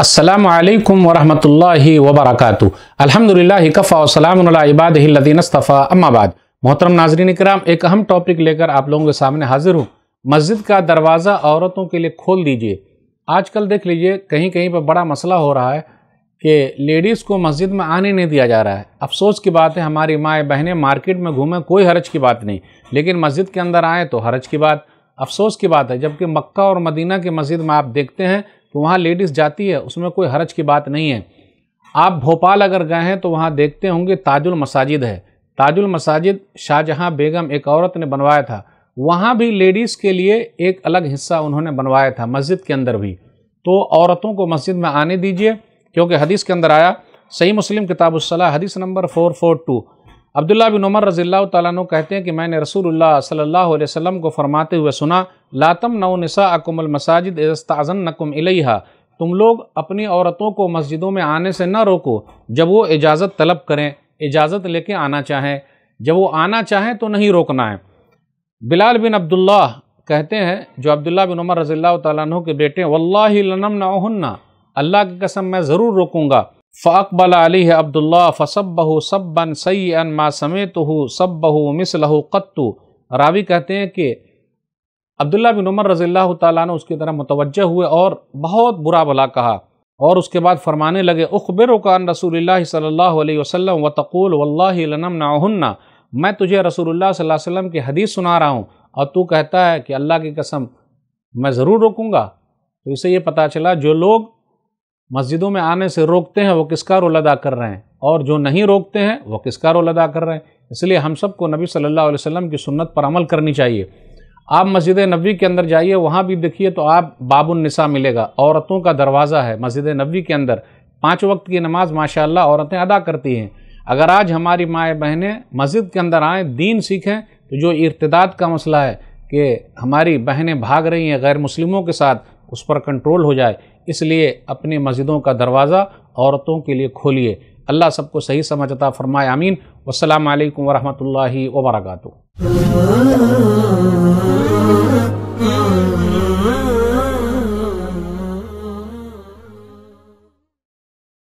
असलकम वरहमल वबरक अलहमदिल्ला कफ़ा वसलामबादीनस्तफ़ा अम्माबाद मोहतरम नाजरीन कराम एक अहम टॉपिक लेकर आप लोगों के सामने हाजिर हूँ मस्जिद का दरवाज़ा औरतों के लिए खोल दीजिए आजकल देख लीजिए कहीं कहीं पर बड़ा मसला हो रहा है कि लेडीज़ को मस्जिद में आने नहीं दिया जा रहा है अफसोस की बात है हमारी माएँ बहनें मार्केट में घूमें कोई हरज की बात नहीं लेकिन मस्जिद के अंदर आएँ तो हरज की बात अफसोस की बात है जबकि मक्का और मदीना की मस्जिद में आप देखते हैं कि वहाँ लेडीज़ जाती है उसमें कोई हरज की बात नहीं है आप भोपाल अगर गए हैं तो वहाँ देखते होंगे ताजुल मसाजिद है ताजुल मसाजिद शाहजहाँ बेगम एक औरत ने बनवाया था वहाँ भी लेडीज़ के लिए एक अलग हिस्सा उन्होंने बनवाया था मस्जिद के अंदर भी तो औरतों को मस्जिद में आने दीजिए क्योंकि हदीस के अंदर आया सही मुस्लिम किताबुसला हदीस number four four two Abdullah bin Umar रजील्ला तु कहते हैं कि मैंने रसूल सल्ला वसम को फरमाते हुए सुना लातम नौ नसा अकुमल मसाजिद नकुम इलहा तुम लोग अपनी औरतों को मस्जिदों में आने से न रोको जब वो इजाज़त तलब करें इजाज़त लेके आना चाहें जब वो आना चाहें तो नहीं रोकना है बिलाल बिन अब्दुल्ला कहते हैं जो अब्दुल्ला बिन उमर रजील्ला तु के बेटे वल्लम लनम अल्लाह की कसम मैं ज़रूर रोकूँगा फ़ाकबल अलह अब्दुल्ला फ़सबह सब्बन सैन मा समेत हो सब्बह मिसलह कत्तु रावी कहते हैं कि अब्दुल्ला बिन उमर रज़ील्ला तु उसकी तरह मुतवजह हुए और बहुत बुरा भला कहा और उसके बाद फरमाने लगे उखबिर कान रसूल सल्ला वसलम व तकूल वल्लमना मैं तुझे रसूल सल्लल्लाहु अलैहि की हदीस सुना रहा हूँ और तू कहता है कि अल्लाह की कसम मैं ज़रूर रोकूँगा तो इसे ये पता चला जो लोग मस्जिदों में आने से रोकते हैं वो किसका रोल अदा कर रहे हैं और जो नहीं रोकते हैं वो किसका रोल अदा कर रहे हैं इसलिए हम सबको नबी सल्लल्लाहु अलैहि वसल्लम की सुन्नत पर अमल करनी चाहिए आप मस्जिद नबी के अंदर जाइए वहाँ भी देखिए तो आप बाबुलनसा मिलेगा औरतों का दरवाज़ा है मस्जिद नबी के अंदर पाँच वक्त की नमाज माशाल्लाह औरतें अदा करती हैं अगर आज हमारी माएँ बहनें मस्जिद के अंदर आएँ दीन सीखें तो जो इर्तदाद का मसला है कि हमारी बहनें भाग रही हैं गैर मुस्लिमों के साथ उस पर कंट्रोल हो जाए इसलिए अपनी मस्जिदों का दरवाज़ा औरतों के लिए खोलिए अल्लाह सबको सही समझता फरमाए आमीन वसलम वरहमत ला वबरकू